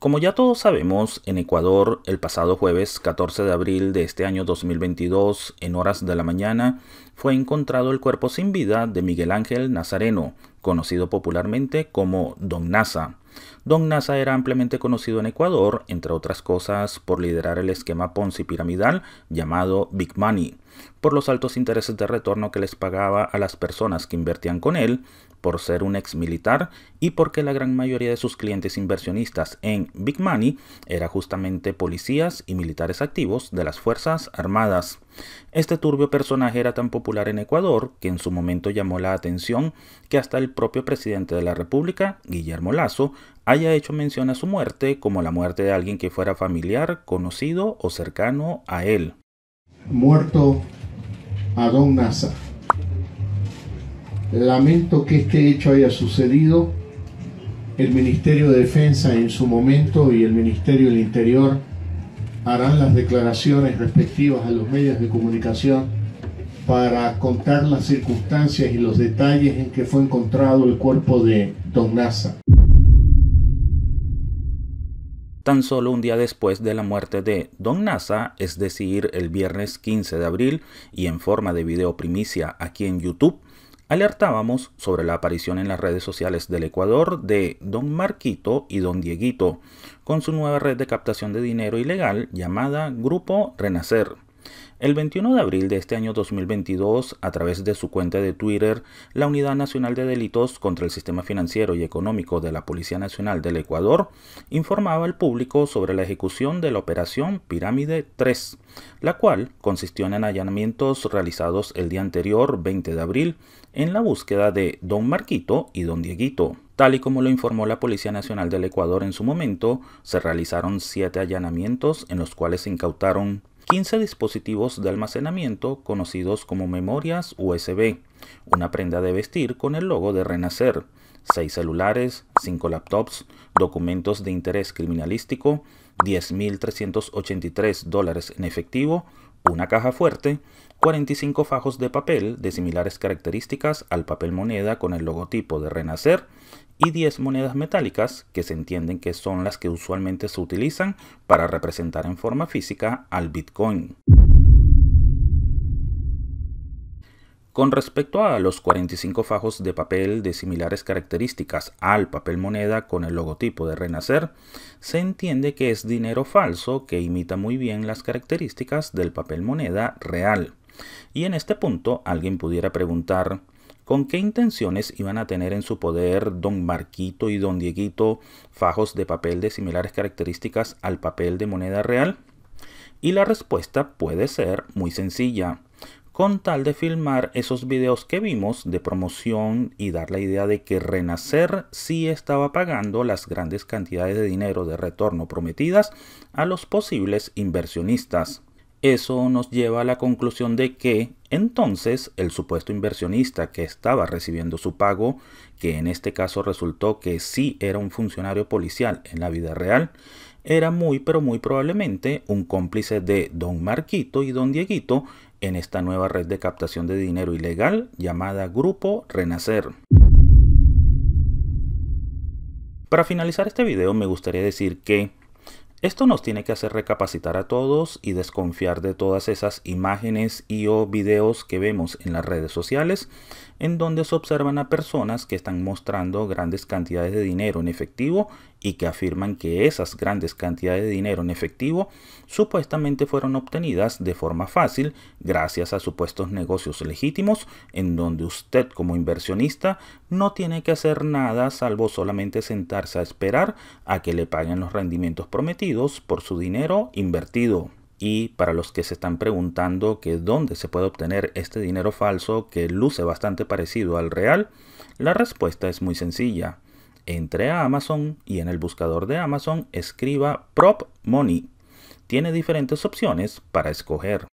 Como ya todos sabemos, en Ecuador el pasado jueves 14 de abril de este año 2022, en horas de la mañana, fue encontrado el cuerpo sin vida de Miguel Ángel Nazareno, conocido popularmente como Don Nasa. Don Nasa era ampliamente conocido en Ecuador, entre otras cosas, por liderar el esquema Ponzi piramidal llamado Big Money por los altos intereses de retorno que les pagaba a las personas que invertían con él, por ser un ex militar y porque la gran mayoría de sus clientes inversionistas en Big Money era justamente policías y militares activos de las Fuerzas Armadas. Este turbio personaje era tan popular en Ecuador que en su momento llamó la atención que hasta el propio presidente de la República, Guillermo Lazo, haya hecho mención a su muerte como la muerte de alguien que fuera familiar, conocido o cercano a él muerto a Don Nasa. Lamento que este hecho haya sucedido. El Ministerio de Defensa en su momento y el Ministerio del Interior harán las declaraciones respectivas a los medios de comunicación para contar las circunstancias y los detalles en que fue encontrado el cuerpo de Don Nasa tan solo un día después de la muerte de Don Nasa, es decir, el viernes 15 de abril, y en forma de video primicia aquí en YouTube, alertábamos sobre la aparición en las redes sociales del Ecuador de Don Marquito y Don Dieguito, con su nueva red de captación de dinero ilegal llamada Grupo Renacer. El 21 de abril de este año 2022, a través de su cuenta de Twitter, la Unidad Nacional de Delitos contra el Sistema Financiero y Económico de la Policía Nacional del Ecuador informaba al público sobre la ejecución de la Operación Pirámide 3, la cual consistió en allanamientos realizados el día anterior, 20 de abril, en la búsqueda de Don Marquito y Don Dieguito. Tal y como lo informó la Policía Nacional del Ecuador en su momento, se realizaron siete allanamientos en los cuales se incautaron 15 dispositivos de almacenamiento conocidos como memorias USB, una prenda de vestir con el logo de Renacer, 6 celulares, 5 laptops, documentos de interés criminalístico, 10.383 dólares en efectivo, una caja fuerte, 45 fajos de papel de similares características al papel moneda con el logotipo de Renacer y 10 monedas metálicas que se entienden que son las que usualmente se utilizan para representar en forma física al Bitcoin. Con respecto a los 45 fajos de papel de similares características al papel moneda con el logotipo de Renacer, se entiende que es dinero falso que imita muy bien las características del papel moneda real. Y en este punto alguien pudiera preguntar, ¿con qué intenciones iban a tener en su poder don Marquito y don Dieguito fajos de papel de similares características al papel de moneda real? Y la respuesta puede ser muy sencilla con tal de filmar esos videos que vimos de promoción y dar la idea de que Renacer sí estaba pagando las grandes cantidades de dinero de retorno prometidas a los posibles inversionistas. Eso nos lleva a la conclusión de que entonces el supuesto inversionista que estaba recibiendo su pago, que en este caso resultó que sí era un funcionario policial en la vida real, era muy pero muy probablemente un cómplice de don Marquito y don Dieguito en esta nueva red de captación de dinero ilegal llamada Grupo Renacer. Para finalizar este video me gustaría decir que esto nos tiene que hacer recapacitar a todos y desconfiar de todas esas imágenes y o videos que vemos en las redes sociales en donde se observan a personas que están mostrando grandes cantidades de dinero en efectivo y que afirman que esas grandes cantidades de dinero en efectivo supuestamente fueron obtenidas de forma fácil gracias a supuestos negocios legítimos en donde usted como inversionista no tiene que hacer nada salvo solamente sentarse a esperar a que le paguen los rendimientos prometidos por su dinero invertido. Y para los que se están preguntando que dónde se puede obtener este dinero falso que luce bastante parecido al real, la respuesta es muy sencilla. Entre a Amazon y en el buscador de Amazon escriba Prop Money. Tiene diferentes opciones para escoger.